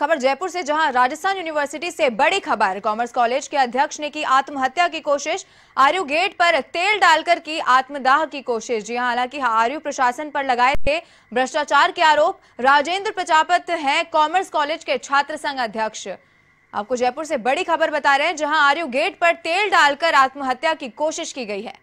खबर जयपुर से जहां राजस्थान यूनिवर्सिटी से बड़ी खबर कॉमर्स कॉलेज के अध्यक्ष ने की आत्महत्या की कोशिश आरयू गेट पर तेल डालकर की आत्मदाह की कोशिश जी हालांकि आरयू प्रशासन पर लगाए थे भ्रष्टाचार के आरोप राजेंद्र प्रजापत हैं कॉमर्स कॉलेज के छात्र संघ अध्यक्ष आपको जयपुर से बड़ी खबर बता रहे हैं जहां आरयू गेट पर तेल डालकर आत्महत्या की कोशिश की गई है